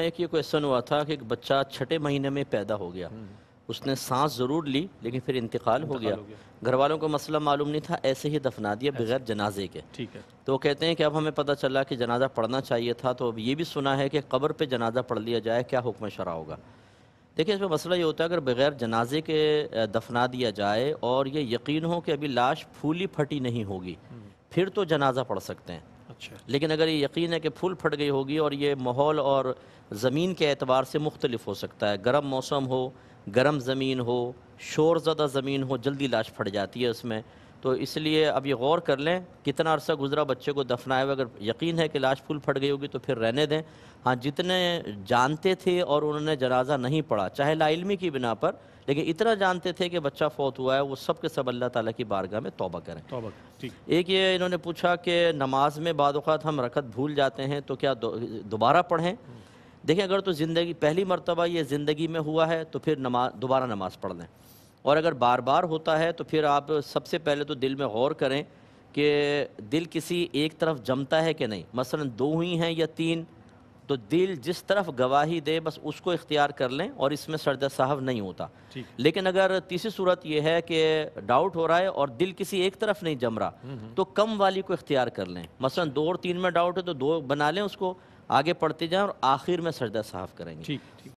एक ये क्वेश्चन हुआ था कि एक बच्चा छठे महीने में पैदा हो गया हम्म। उसने सांस ज़रूर ली लेकिन फिर इंतकाल हो गया घर वालों को मसला मालूम नहीं था ऐसे ही दफना दिया अच्छा। बगैर जनाजे के ठीक है तो कहते हैं कि अब हमें पता चला कि जनाजा पढ़ना चाहिए था तो अब ये भी सुना है कि कब्र पे जनाजा पढ़ लिया जाए क्या हुक्म शरा होगा देखिए इसमें मसला ये होता है अगर बगैर जनाजे के दफना दिया जाए और ये यकीन हो कि अभी लाश फूली फटी नहीं होगी हम्म। फिर तो जनाजा पढ़ सकते हैं अच्छा लेकिन अगर ये यकीन है कि फूल फट गई होगी और ये माहौल और ज़मीन के एतबार से मुख्तलिफ हो सकता है गर्म मौसम हो गर्म ज़मीन हो शोर ज़्यादा ज़मीन हो जल्दी लाश फट जाती है उसमें तो इसलिए अब ये गौर कर लें कितना अरसा गुजरा बच्चे को दफनाए हुए अगर यकीन है कि लाश फूल फट गई होगी तो फिर रहने दें हाँ जितने जानते थे और उन्होंने जनाजा नहीं पढ़ा चाहे लाइलमी की बिना पर लेकिन इतना जानते थे कि बच्चा फौत हुआ है वो सब के सब अल्लाह ताला की बारगाह में तोबा करें तौबा ठीक एक ये इन्होंने पूछा कि नमाज में बाद हम रकत भूल जाते हैं तो क्या दोबारा पढ़ें देखें अगर तो ज़िंदगी पहली मरतबा ये ज़िंदगी में हुआ है तो फिर नमा दोबारा नमाज़ पढ़ लें और अगर बार बार होता है तो फिर आप सबसे पहले तो दिल में गौर करें कि दिल किसी एक तरफ जमता है कि नहीं मसलन दो ही हैं या तीन तो दिल जिस तरफ गवाही दे बस उसको इख्तियार कर लें और इसमें सरदर साहब नहीं होता लेकिन अगर तीसरी सूरत यह है कि डाउट हो रहा है और दिल किसी एक तरफ नहीं जम रहा हम्म, हम्म। तो कम वाली को इख्तियार कर लें मसलन दो और तीन में डाउट है तो दो बना लें उसको आगे पढ़ते जाएं और आखिर में सरदर साहब करेंगे ठीक।